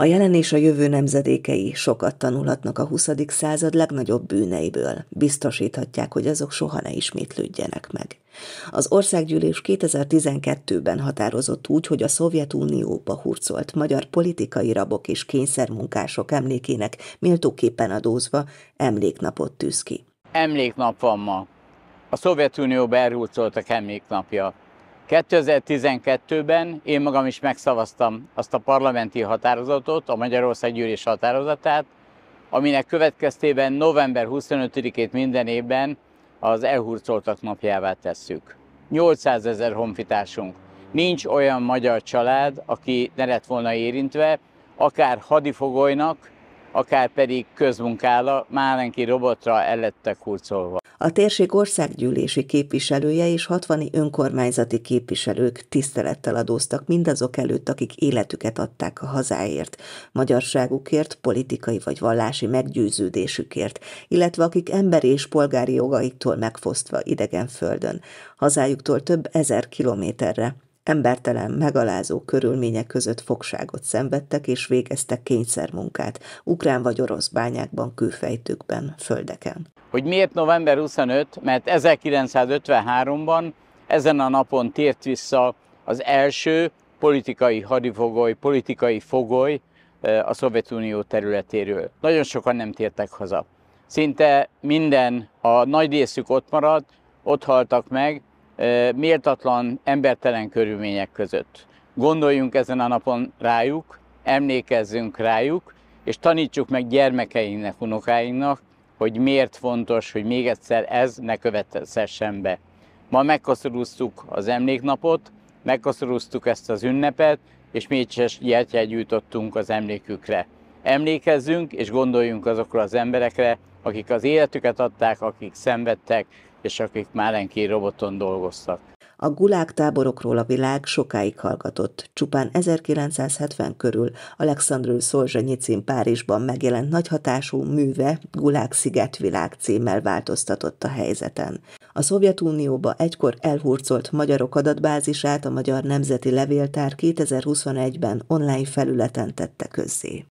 A jelen és a jövő nemzedékei sokat tanulhatnak a 20. század legnagyobb bűneiből, biztosíthatják, hogy azok soha ne ismétlődjenek meg. Az országgyűlés 2012-ben határozott úgy, hogy a Szovjetunióba hurcolt magyar politikai rabok és kényszermunkások emlékének méltóképpen adózva emléknapot tűz ki. Emléknap van ma. A Szovjetunióba elhurcoltak emléknapja. 2012-ben én magam is megszavaztam azt a parlamenti határozatot, a Magyarország gyűlés határozatát, aminek következtében november 25-ét minden évben az elhurcoltak napjává tesszük. 800 ezer honfitársunk. Nincs olyan magyar család, aki ne lett volna érintve, akár hadifogolynak, akár pedig közmunkára, Málenki robotra el lettek hurcolva. A térség országgyűlési képviselője és 60 önkormányzati képviselők tisztelettel adóztak mindazok előtt, akik életüket adták a hazáért, magyarságukért, politikai vagy vallási meggyőződésükért, illetve akik emberi és polgári jogaiktól megfosztva idegen földön, hazájuktól több ezer kilométerre, embertelen, megalázó körülmények között fogságot szenvedtek és végeztek kényszermunkát, ukrán vagy orosz bányákban, kőfejtőkben, földeken. Hogy miért november 25? Mert 1953-ban ezen a napon tért vissza az első politikai hadifogoly, politikai fogoly a Szovjetunió területéről. Nagyon sokan nem tértek haza. Szinte minden, a nagy részük ott maradt, ott haltak meg, méltatlan, embertelen körülmények között. Gondoljunk ezen a napon rájuk, emlékezzünk rájuk, és tanítsuk meg gyermekeinknek, unokáinknak, hogy miért fontos, hogy még egyszer ez ne követhessen be. Ma megkoszorúztuk az emléknapot, megkoszorúztuk ezt az ünnepet, és mi is gyertyát gyűjtöttünk az emlékükre. Emlékezzünk és gondoljunk azokra az emberekre, akik az életüket adták, akik szenvedtek, és akik Málenki roboton dolgoztak. A gulák táborokról a világ sokáig hallgatott. Csupán 1970 körül Alexandru Szolzsanyicin Párizsban megjelent nagyhatású műve sziget szigetvilág címmel változtatott a helyzeten. A Szovjetunióba egykor elhurcolt magyarok adatbázisát a Magyar Nemzeti Levéltár 2021-ben online felületen tette közzé.